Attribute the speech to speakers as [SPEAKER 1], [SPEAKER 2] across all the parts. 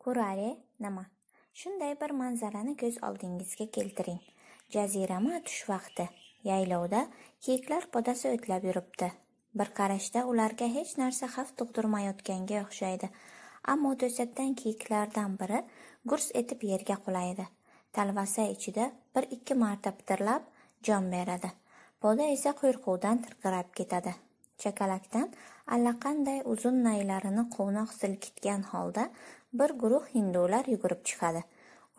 [SPEAKER 1] Kurare nima? Shunday bir manzarani ko'z oldingizga keltiring. Jazirama tush vaqti. Yaylovda kiyiklar podasi o'tlab yuribdi. Bir qarashda ularga hech narsa xavf tug'dirmayotganga o'xshaydi. Ammo to'satdan kiyiklardan biri gurs etib yerga qulaydi. Talvasa ichida bir-ikki marta pitirlab jon beradi. Poda esa quyruqdan tirqirab ketadi. chakalakdan allaqanday uzun naylarini quvnoq silkitgan holda bir guruh hindular yugurib chiqadi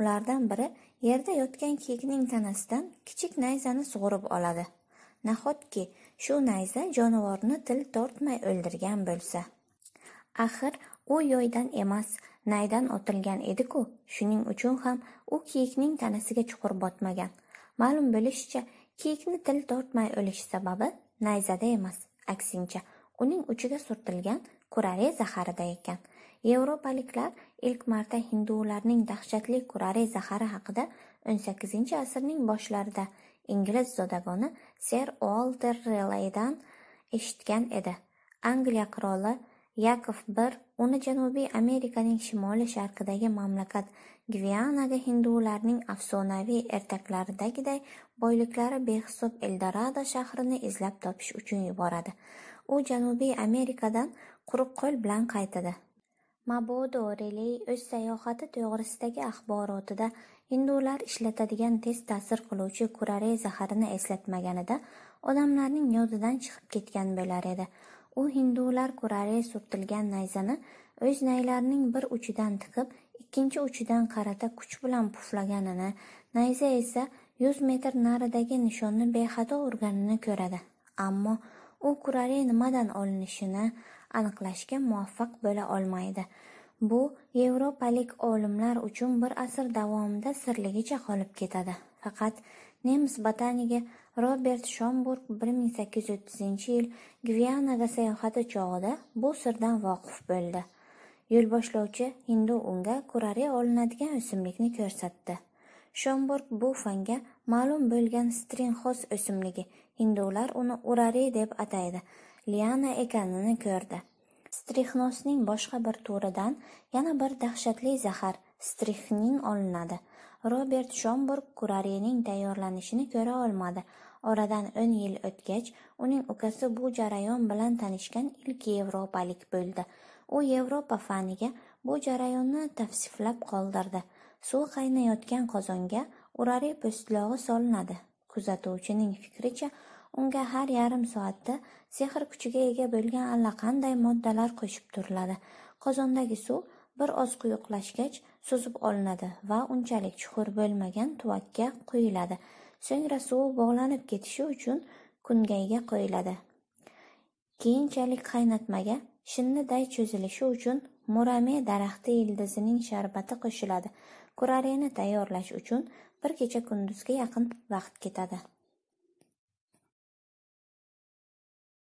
[SPEAKER 1] ulardan biri yerda yotgan kiyikning tanasidan kichik nayzani sug'urib oladi nahotki shu nayza jonivorni til tortmay o'ldirgan bo'lsa axir u yoydan emas naydan otilgan edi-ku shuning uchun ham u kiyikning tanasiga chuqur botmagan ma'lum bo'lishicha kiyikni til tortmay o'lish sababi nayzada emas aksincha uning uchiga surtilgan kurare zaharida ekan Yevropaliklar ilk marta hindularning dahshatli kurari zahari haqida 18-asrning boshlarida ingliz zodagoni ser Walter relaydan eshitgan edi. Angliya qiroli Yakov I uni Janubiy Amerikaning shimoli sharqidagi mamlakat Gvianaga hindularning afsonaviy ertaklaridagiday boyliklari behisob Eldorado shahrini izlab topish uchun yuboradi. U Janubiy Amerikadan quruq qo'l bilan qaytadi. Mabodo Reley o'z sayohati to'g'risidagi axborotida hindular ishlatadigan tez ta'sir qiluvchi kurare zaharini eslatmaganida odamlarning yodidan chiqib ketgan bo'lar edi. U hindular kurare surtilgan nayzani o'z naylarining bir uchidan tiqib, ikkinchi uchidan qarata kuch bilan puflaganini, nayza esa 100 metr naridagi nishonni bexato urganini ko'radi. Ammo u kurari nimadan olinishini aniqlashga muvaffaq bo'la olmaydi. Bu yevropalik olimlar uchun bir asr davomida sirligicha qolib ketadi. Faqat nemis botanigi Robert Schomburg 1830-yil Gvianaga sayohati chog'ida bu sirdan voqif bo'ldi. Yo'lboshlovchi hindu unga kurari olinadigan o'simlikni ko'rsatdi. Shomburg bu fanga ma'lum bo'lgan stringhos o'simligi, hindular uni urari deb ataydi, liana ekanini ko'rdi. Strixnosning boshqa bir turidan yana bir dahshatli zahar strixnin olinadi. Robert Shomburg kurarening tayyorlanishini ko'ra olmadi. Oradan 10 yil o'tgach, uning ukasi bu jarayon bilan tanishgan ilk yevropalik bo'ldi. U Yevropa faniga bu jarayonni tavsiflab qoldirdi. Suv qaynayotgan qozonga urari po'stlog'i solinadi. Kuzatuvchining fikricha, unga har yarim soatda sehr kuchiga ega bo'lgan allaqanday moddalar qo'shib turiladi. Qozondagi suv bir oz quyuqlashgach suzib olinadi va unchalik chuqur bo'lmagan tuvakka quyiladi. So'ngra suv bog'lanib ketishi uchun kungayga qo'yiladi. Keyinchalik qaynatmaga shinniday cho'zilishi uchun murame daraxti ildizining sharbati qo'shiladi. kurareni tayyorlash uchun bir kecha-kunduzga yaqin vaqt ketadi